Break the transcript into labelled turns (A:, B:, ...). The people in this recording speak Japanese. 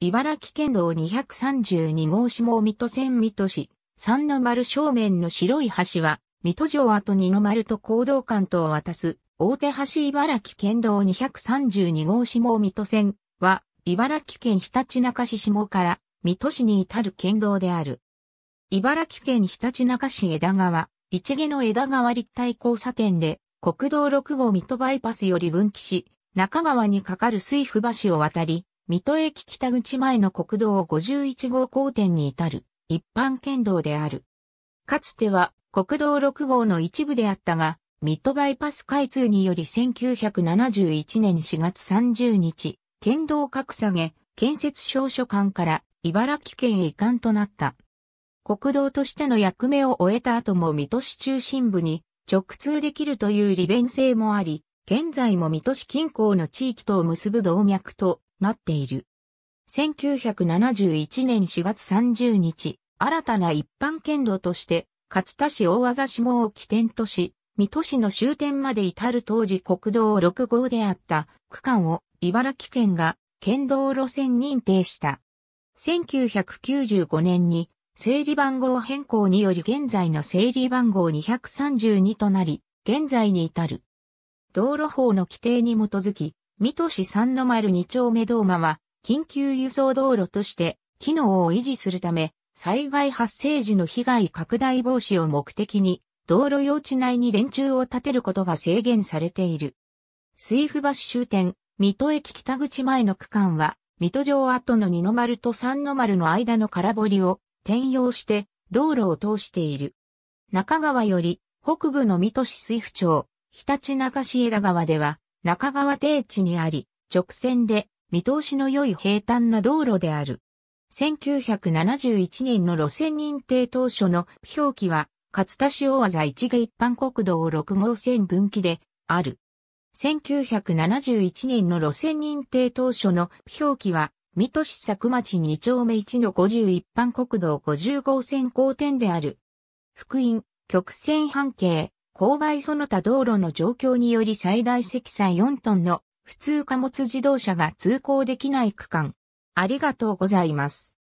A: 茨城県道232号下水戸線水戸市、三の丸正面の白い橋は、水戸城跡二の丸と行動館とを渡す、大手橋茨城県道232号下水戸線は、茨城県ひたちなか市下から水戸市に至る県道である。茨城県ひたちなか市枝川、一毛の枝川立体交差点で、国道6号水戸バイパスより分岐し、中川に架かる水府橋を渡り、水戸駅北口前の国道51号交点に至る一般県道である。かつては国道6号の一部であったが、水戸バイパス開通により1971年4月30日、県道格下げ、建設証書館から茨城県へ移管となった。国道としての役目を終えた後も水戸市中心部に直通できるという利便性もあり、現在も水戸市近郊の地域とを結ぶ動脈となっている。1971年4月30日、新たな一般県道として、勝田市大技下を起点とし、水戸市の終点まで至る当時国道6号であった区間を茨城県が県道路線認定した。1995年に整理番号変更により現在の整理番号232となり、現在に至る。道路法の規定に基づき、水戸市三の丸二丁目道間は、緊急輸送道路として、機能を維持するため、災害発生時の被害拡大防止を目的に、道路用地内に電柱を立てることが制限されている。水府橋終点、水戸駅北口前の区間は、水戸城跡の二の丸と三の丸の間の空堀を転用して道路を通している。中川より北部の水戸市水府町、日立中市枝川では中川定地にあり、直線で見通しの良い平坦な道路である。1971年の路線認定当初の表記は、勝田市大技一下一般国道6号線分岐である。1971年の路線認定当初の表記は、水戸市佐久町2丁目1の50一般国道50号線交点である。福音、曲線半径、勾配その他道路の状況により最大積載4トンの普通貨物自動車が通行できない区間。ありがとうございます。